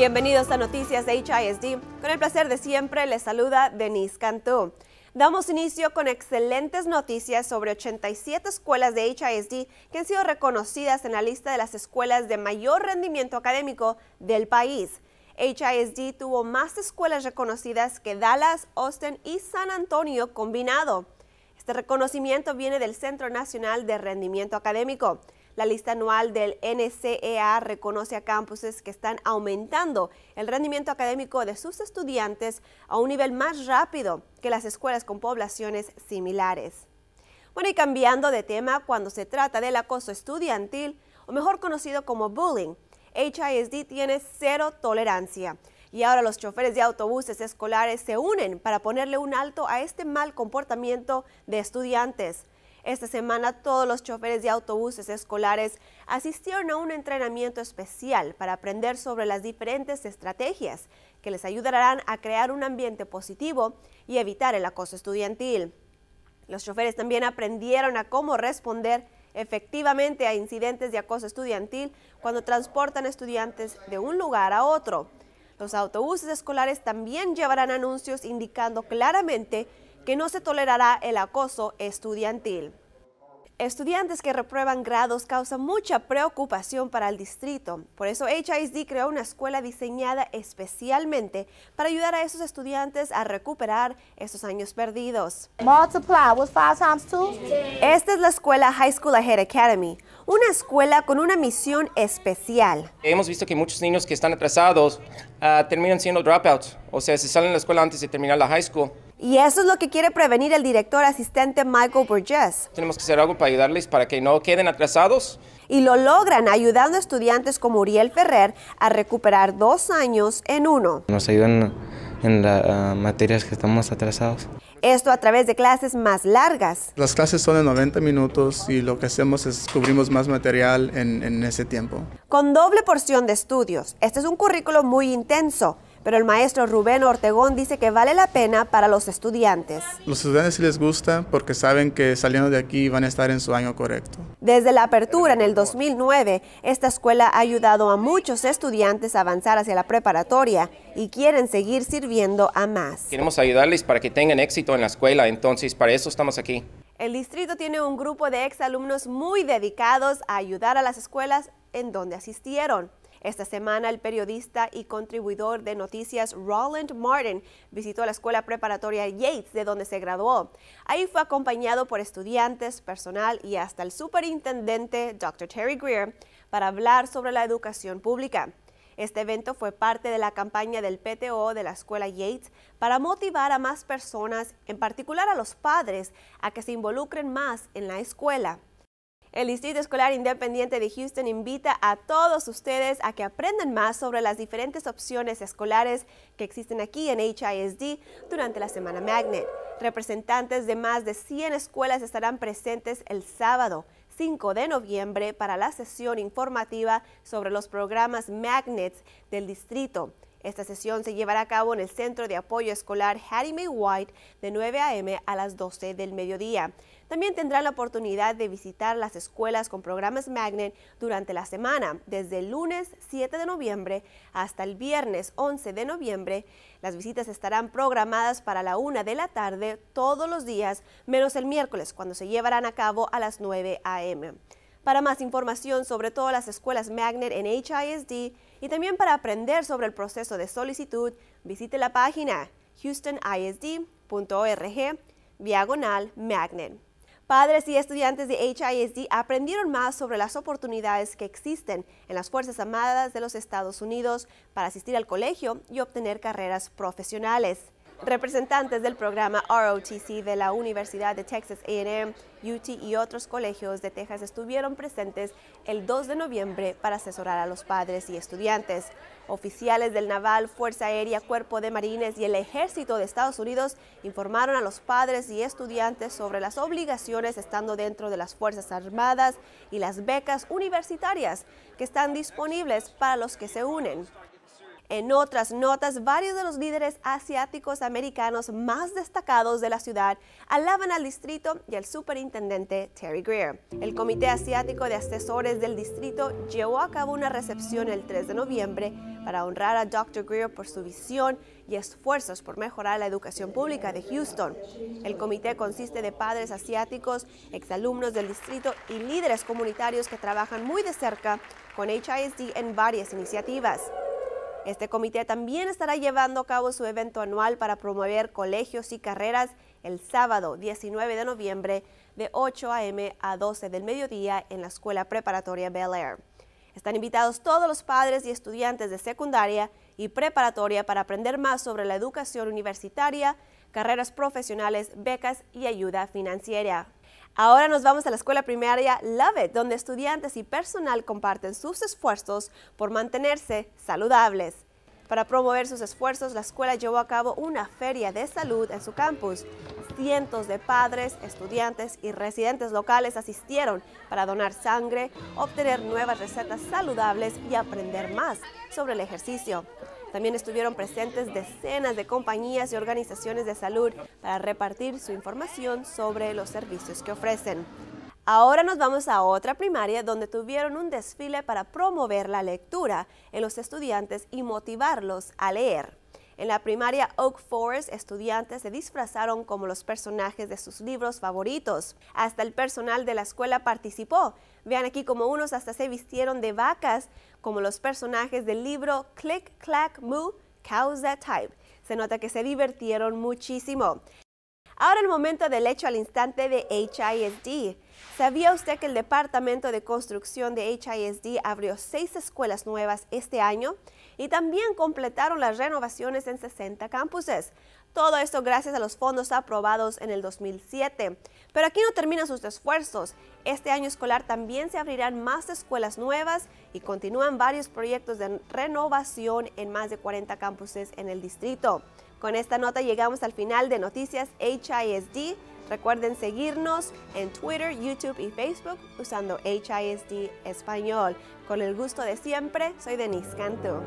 Bienvenidos a Noticias de HISD. Con el placer de siempre les saluda Denise Cantú. Damos inicio con excelentes noticias sobre 87 escuelas de HISD que han sido reconocidas en la lista de las escuelas de mayor rendimiento académico del país. HISD tuvo más escuelas reconocidas que Dallas, Austin y San Antonio combinado. Este reconocimiento viene del Centro Nacional de Rendimiento Académico. La lista anual del NCEA reconoce a campuses que están aumentando el rendimiento académico de sus estudiantes a un nivel más rápido que las escuelas con poblaciones similares. Bueno, y cambiando de tema, cuando se trata del acoso estudiantil, o mejor conocido como bullying, HISD tiene cero tolerancia. Y ahora los choferes de autobuses escolares se unen para ponerle un alto a este mal comportamiento de estudiantes. Esta semana todos los choferes de autobuses escolares asistieron a un entrenamiento especial para aprender sobre las diferentes estrategias que les ayudarán a crear un ambiente positivo y evitar el acoso estudiantil. Los choferes también aprendieron a cómo responder efectivamente a incidentes de acoso estudiantil cuando transportan estudiantes de un lugar a otro. Los autobuses escolares también llevarán anuncios indicando claramente que no se tolerará el acoso estudiantil. Estudiantes que reprueban grados causan mucha preocupación para el distrito. Por eso HISD creó una escuela diseñada especialmente para ayudar a esos estudiantes a recuperar esos años perdidos. Multiply, Esta es la escuela High School Ahead Academy, una escuela con una misión especial. Hemos visto que muchos niños que están atrasados ah, terminan siendo dropouts, o sea, se salen de la escuela antes de terminar la high school. Y eso es lo que quiere prevenir el director asistente Michael Burgess. Tenemos que hacer algo para ayudarles para que no queden atrasados. Y lo logran ayudando a estudiantes como Uriel Ferrer a recuperar dos años en uno. Nos ayudan en las ah, materias que estamos atrasados. Esto a través de clases más largas. Las clases son de 90 minutos y lo que hacemos es cubrimos más material en, en ese tiempo. Con doble porción de estudios, este es un currículo muy intenso pero el maestro Rubén Ortegón dice que vale la pena para los estudiantes. Los estudiantes sí les gusta porque saben que saliendo de aquí van a estar en su año correcto. Desde la apertura en el 2009, esta escuela ha ayudado a muchos estudiantes a avanzar hacia la preparatoria y quieren seguir sirviendo a más. Queremos ayudarles para que tengan éxito en la escuela, entonces para eso estamos aquí. El distrito tiene un grupo de exalumnos muy dedicados a ayudar a las escuelas en donde asistieron. Esta semana, el periodista y contribuidor de noticias Roland Martin visitó la escuela preparatoria Yates, de donde se graduó. Ahí fue acompañado por estudiantes, personal y hasta el superintendente Dr. Terry Greer para hablar sobre la educación pública. Este evento fue parte de la campaña del PTO de la escuela Yates para motivar a más personas, en particular a los padres, a que se involucren más en la escuela. El Distrito Escolar Independiente de Houston invita a todos ustedes a que aprendan más sobre las diferentes opciones escolares que existen aquí en HISD durante la Semana Magnet. Representantes de más de 100 escuelas estarán presentes el sábado 5 de noviembre para la sesión informativa sobre los programas Magnets del distrito. Esta sesión se llevará a cabo en el Centro de Apoyo Escolar Harry Mae White de 9 a.m. a las 12 del mediodía. También tendrá la oportunidad de visitar las escuelas con programas Magnet durante la semana, desde el lunes 7 de noviembre hasta el viernes 11 de noviembre. Las visitas estarán programadas para la 1 de la tarde todos los días, menos el miércoles, cuando se llevarán a cabo a las 9 a.m. Para más información sobre todas las escuelas Magnet en HISD y también para aprender sobre el proceso de solicitud, visite la página houstonisd.org e diagonal magnet. Padres y estudiantes de HISD aprendieron más sobre las oportunidades que existen en las Fuerzas Armadas de los Estados Unidos para asistir al colegio y obtener carreras profesionales. Representantes del programa ROTC de la Universidad de Texas AM, UT y otros colegios de Texas estuvieron presentes el 2 de noviembre para asesorar a los padres y estudiantes. Oficiales del Naval, Fuerza Aérea, Cuerpo de Marines y el Ejército de Estados Unidos informaron a los padres y estudiantes sobre las obligaciones estando dentro de las Fuerzas Armadas y las becas universitarias que están disponibles para los que se unen. En otras notas, varios de los líderes asiáticos americanos más destacados de la ciudad alaban al distrito y al superintendente Terry Greer. El Comité Asiático de Asesores del Distrito llevó a cabo una recepción el 3 de noviembre para honrar a Dr. Greer por su visión y esfuerzos por mejorar la educación pública de Houston. El comité consiste de padres asiáticos, exalumnos del distrito y líderes comunitarios que trabajan muy de cerca con HISD en varias iniciativas. Este comité también estará llevando a cabo su evento anual para promover colegios y carreras el sábado 19 de noviembre de 8 a.m. a 12 del mediodía en la Escuela Preparatoria Bel Air. Están invitados todos los padres y estudiantes de secundaria y preparatoria para aprender más sobre la educación universitaria, carreras profesionales, becas y ayuda financiera. Ahora nos vamos a la escuela primaria Love donde estudiantes y personal comparten sus esfuerzos por mantenerse saludables. Para promover sus esfuerzos, la escuela llevó a cabo una feria de salud en su campus. Cientos de padres, estudiantes y residentes locales asistieron para donar sangre, obtener nuevas recetas saludables y aprender más sobre el ejercicio. También estuvieron presentes decenas de compañías y organizaciones de salud para repartir su información sobre los servicios que ofrecen. Ahora nos vamos a otra primaria donde tuvieron un desfile para promover la lectura en los estudiantes y motivarlos a leer. En la primaria Oak Forest, estudiantes se disfrazaron como los personajes de sus libros favoritos. Hasta el personal de la escuela participó. Vean aquí como unos hasta se vistieron de vacas, como los personajes del libro Click, Clack, Moo, Cows That Type. Se nota que se divirtieron muchísimo. Ahora el momento del hecho al instante de HISD. ¿Sabía usted que el Departamento de Construcción de HISD abrió seis escuelas nuevas este año? Y también completaron las renovaciones en 60 campuses. Todo esto gracias a los fondos aprobados en el 2007. Pero aquí no terminan sus esfuerzos. Este año escolar también se abrirán más escuelas nuevas y continúan varios proyectos de renovación en más de 40 campuses en el distrito. Con esta nota llegamos al final de Noticias HISD. Recuerden seguirnos en Twitter, YouTube y Facebook usando HISD Español. Con el gusto de siempre, soy Denise Cantú.